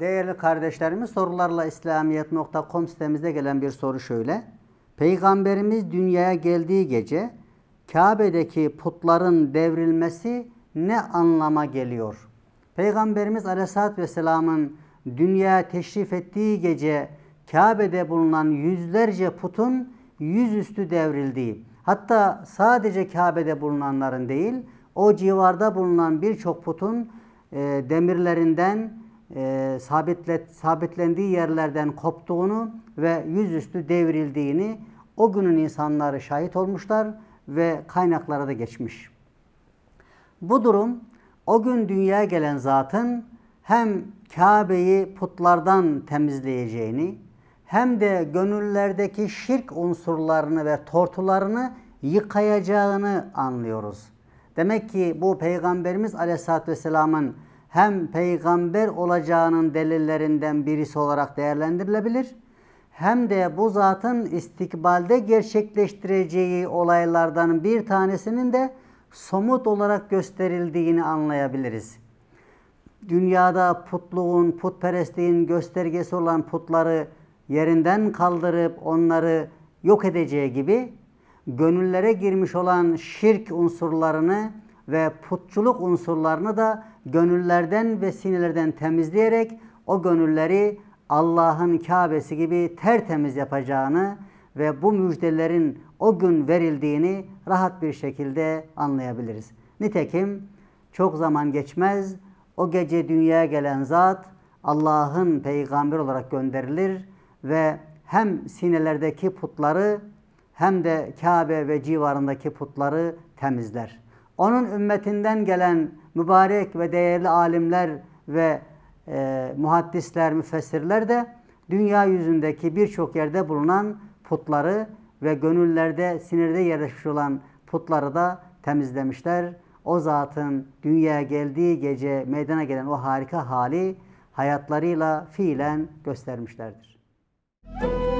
Değerli kardeşlerimiz sorularla İslamiyet.com sitemizde gelen bir soru şöyle. Peygamberimiz dünyaya geldiği gece Kabe'deki putların devrilmesi ne anlama geliyor? Peygamberimiz Aleyhisselatü Vesselam'ın dünyaya teşrif ettiği gece Kabe'de bulunan yüzlerce putun yüzüstü devrildiği, hatta sadece Kabe'de bulunanların değil, o civarda bulunan birçok putun e, demirlerinden, e, sabitlet, sabitlendiği yerlerden koptuğunu ve yüzüstü devrildiğini o günün insanları şahit olmuşlar ve kaynaklara da geçmiş. Bu durum o gün dünyaya gelen zatın hem Kabe'yi putlardan temizleyeceğini hem de gönüllerdeki şirk unsurlarını ve tortularını yıkayacağını anlıyoruz. Demek ki bu Peygamberimiz Aleyhisselatü Vesselam'ın hem peygamber olacağının delillerinden birisi olarak değerlendirilebilir hem de bu zatın istikbalde gerçekleştireceği olaylardan bir tanesinin de somut olarak gösterildiğini anlayabiliriz. Dünyada putluğun, putperestliğin göstergesi olan putları yerinden kaldırıp onları yok edeceği gibi gönüllere girmiş olan şirk unsurlarını ve putçuluk unsurlarını da gönüllerden ve sinirlerden temizleyerek o gönülleri Allah'ın Kabe'si gibi tertemiz yapacağını ve bu müjdelerin o gün verildiğini rahat bir şekilde anlayabiliriz. Nitekim çok zaman geçmez o gece dünyaya gelen zat Allah'ın peygamber olarak gönderilir ve hem sinelerdeki putları hem de Kabe ve civarındaki putları temizler onun ümmetinden gelen mübarek ve değerli alimler ve e, muhaddisler, müfessirler de dünya yüzündeki birçok yerde bulunan putları ve gönüllerde, sinirde yerleşmiş olan putları da temizlemişler. O zatın dünyaya geldiği gece meydana gelen o harika hali hayatlarıyla fiilen göstermişlerdir. Müzik